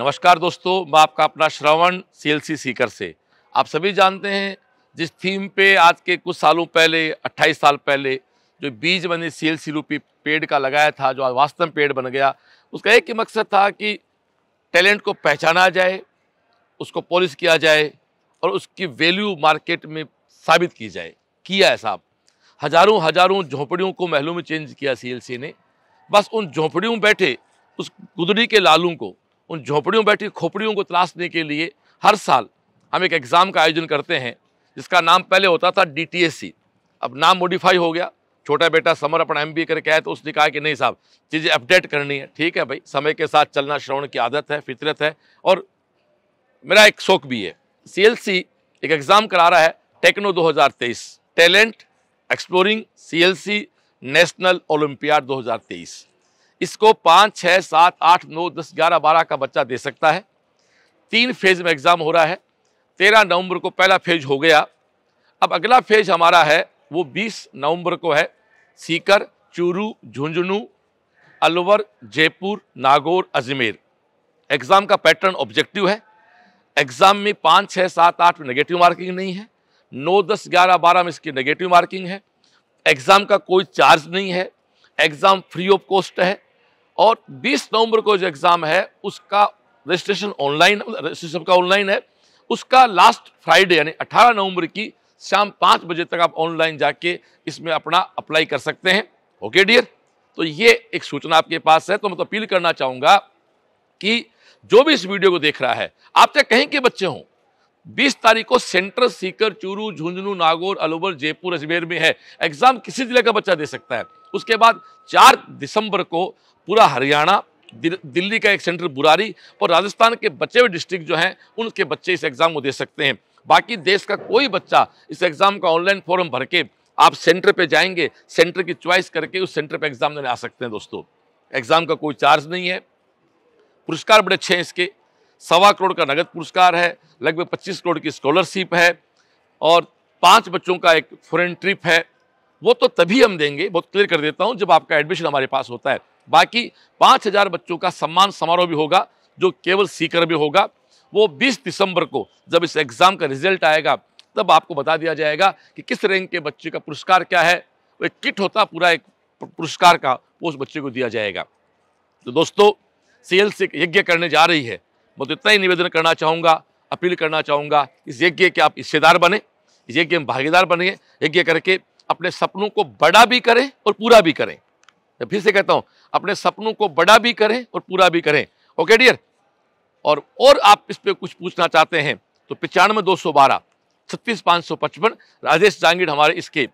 नमस्कार दोस्तों मैं आपका अपना श्रवण सीएलसी सीकर से आप सभी जानते हैं जिस थीम पे आज के कुछ सालों पहले 28 साल पहले जो बीज मैंने सी एल सी रूपी पेड़ का लगाया था जो वास्तव पेड़ बन गया उसका एक ही मकसद था कि टैलेंट को पहचाना जाए उसको पॉलिश किया जाए और उसकी वैल्यू मार्केट में साबित की जाए किया है साहब हज़ारों हज़ारों झोंपड़ियों को महलों में चेंज किया सी ने बस उन झोंपड़ियों में बैठे उस गुदड़ी के लालू को उन झोपड़ियों बैठी खोपड़ियों को तलाशने के लिए हर साल हम एक एग्ज़ाम का आयोजन करते हैं जिसका नाम पहले होता था डी अब नाम मॉडिफाई हो गया छोटा बेटा समर अपना एम करके आया तो उसने कहा कि नहीं साहब चीज़ें अपडेट करनी है ठीक है भाई समय के साथ चलना श्रवण की आदत है फितरत है और मेरा एक शौक भी है सी एक एग्ज़ाम करा रहा है Techno 2023 talent exploring C national olympiad 2023 इसको पाँच छः सात आठ नौ दस ग्यारह बारह का बच्चा दे सकता है तीन फेज में एग्ज़ाम हो रहा है तेरह नवंबर को पहला फेज हो गया अब अगला फेज हमारा है वो बीस नवंबर को है सीकर चूरू झुंझुनू अलवर जयपुर नागौर अजमेर एग्ज़ाम का पैटर्न ऑब्जेक्टिव है एग्ज़ाम में पाँच छः सात आठ में नेगेटिव मार्किंग नहीं है नौ दस ग्यारह बारह में इसकी नेगेटिव मार्किंग है एग्ज़ाम का कोई चार्ज नहीं है एग्ज़ाम फ्री ऑफ कॉस्ट है और 20 नवंबर को जो एग्ज़ाम है उसका रजिस्ट्रेशन ऑनलाइन रजिस्ट्रेशन का ऑनलाइन है उसका लास्ट फ्राइडे यानी 18 नवंबर की शाम पाँच बजे तक आप ऑनलाइन जाके इसमें अपना अप्लाई कर सकते हैं ओके डियर तो ये एक सूचना आपके पास है तो मैं तो अपील करना चाहूँगा कि जो भी इस वीडियो को देख रहा है आप चाहे कहीं के बच्चे हों बीस तारीख को सेंट्रल सीकर चूरू झुंझुनू नागौर अलवर जयपुर अजमेर में है एग्जाम किसी जिले का बच्चा दे सकता है उसके बाद चार दिसंबर को पूरा हरियाणा दिल्ली का एक सेंटर बुरारी और राजस्थान के बचे हुए डिस्ट्रिक्ट जो हैं उनके बच्चे इस एग्ज़ाम को दे सकते हैं बाकी देश का कोई बच्चा इस एग्ज़ाम का ऑनलाइन फॉर्म भर के आप सेंटर पे जाएंगे सेंटर की चॉइस करके उस सेंटर पे एग्ज़ाम देने आ सकते हैं दोस्तों एग्ज़ाम का कोई चार्ज नहीं है पुरस्कार बड़े अच्छे हैं इसके सवा करोड़ का नगद पुरस्कार है लगभग पच्चीस करोड़ की स्कॉलरशिप है और पाँच बच्चों का एक फॉरेन ट्रिप है वो तो तभी हम देंगे बहुत क्लियर कर देता हूँ जब आपका एडमिशन हमारे पास होता है बाकी पाँच हज़ार बच्चों का सम्मान समारोह भी होगा जो केवल सीकर भी होगा वो 20 दिसंबर को जब इस एग्ज़ाम का रिजल्ट आएगा तब आपको बता दिया जाएगा कि किस रैंक के बच्चे का पुरस्कार क्या है वो एक किट होता पूरा एक पुरस्कार का वो उस बच्चे को दिया जाएगा तो दोस्तों सी से यज्ञ करने जा रही है मैं तो इतना ही निवेदन करना चाहूँगा अपील करना चाहूँगा इस यज्ञ के आप हिस्सेदार बने इस यज्ञ में भागीदार बने यज्ञ करके अपने सपनों को बड़ा भी करें और पूरा भी करें मैं फिर से कहता हूँ अपने सपनों को बड़ा भी करें और पूरा भी करें ओके डियर और और आप इस पर कुछ पूछना चाहते हैं तो पचानवे दो सौ बारह छत्तीस पाँच सौ पचपन राजेश जांगीड़ हमारे इसके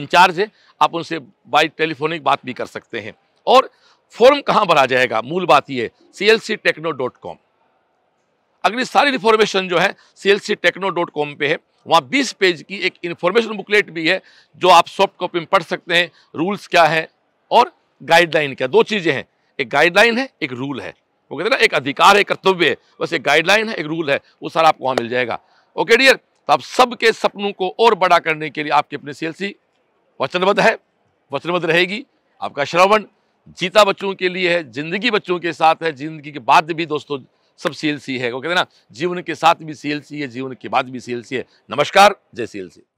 इंचार्ज है आप उनसे बाई टेलीफोनिक बात भी कर सकते हैं और फॉर्म कहाँ भरा जाएगा मूल बात यह C L C Techno dot com अगली सारी इन्फॉर्मेशन जो है C L C Techno dot com पर है वहाँ 20 पेज की एक इन्फॉर्मेशन बुकलेट भी है जो आप सॉफ्ट कॉपी में पढ़ सकते हैं रूल्स क्या है और गाइडलाइन क्या दो चीज़ें हैं एक गाइडलाइन है एक रूल है वो कहते हैं ना एक अधिकार है कर्तव्य है बस एक गाइडलाइन है एक रूल है वो सारा आपको वहाँ मिल जाएगा ओके डियर तो आप सबके सपनों को और बड़ा करने के लिए आपकी अपनी सी वचनबद्ध है वचनबद्ध रहेगी आपका श्रवण जीता बच्चों के लिए है जिंदगी बच्चों के साथ है जिंदगी के बाद भी दोस्तों सब सी है वो कहते हैं ना जीवन के साथ भी सी है जीवन के बाद भी सी है नमस्कार जय सी